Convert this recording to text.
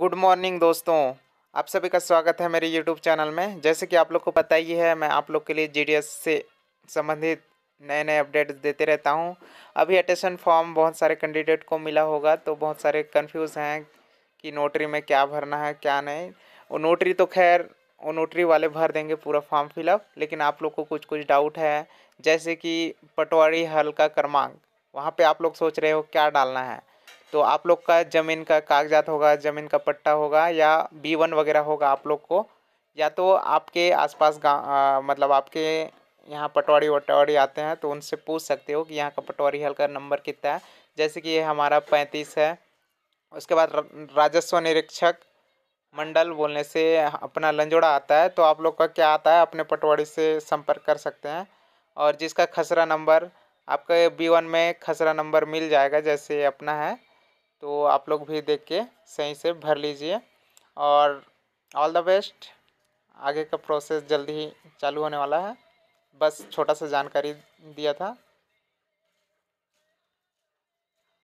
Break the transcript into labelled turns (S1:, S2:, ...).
S1: good morning दोस्तों आप सभी का स्वागत है मेरे यूट्यूब चैनल में जैसे कि आप लोग को पता ही है मैं आप लोग के लिए जी से संबंधित नए नए अपडेट्स देते रहता हूं अभी अटेशन फॉर्म बहुत सारे कैंडिडेट को मिला होगा तो बहुत सारे कंफ्यूज हैं कि नोटरी में क्या भरना है क्या नहीं वो नोटरी तो खैर वो नोटरी वाले भर देंगे पूरा फॉर्म फिलअप लेकिन आप लोग को कुछ कुछ डाउट है जैसे कि पटवारी हल्का क्रमांक वहाँ पर आप लोग सोच रहे हो क्या डालना है तो आप लोग का ज़मीन का कागजात होगा ज़मीन का पट्टा होगा या बी वन वगैरह होगा आप लोग को या तो आपके आसपास गाँव मतलब आपके यहाँ पटवारी वटवारी आते हैं तो उनसे पूछ सकते हो कि यहाँ का पटवारी हल का नंबर कितना है जैसे कि ये हमारा पैंतीस है उसके बाद राजस्व निरीक्षक मंडल बोलने से अपना लंजोड़ा आता है तो आप लोग का क्या आता है अपने पटवारी से संपर्क कर सकते हैं और जिसका खसरा नंबर आपका बी वन में खसरा नंबर मिल जाएगा जैसे अपना है तो आप लोग भी देख के सही से भर लीजिए और ऑल द बेस्ट आगे का प्रोसेस जल्दी ही चालू होने वाला है बस छोटा सा जानकारी दिया था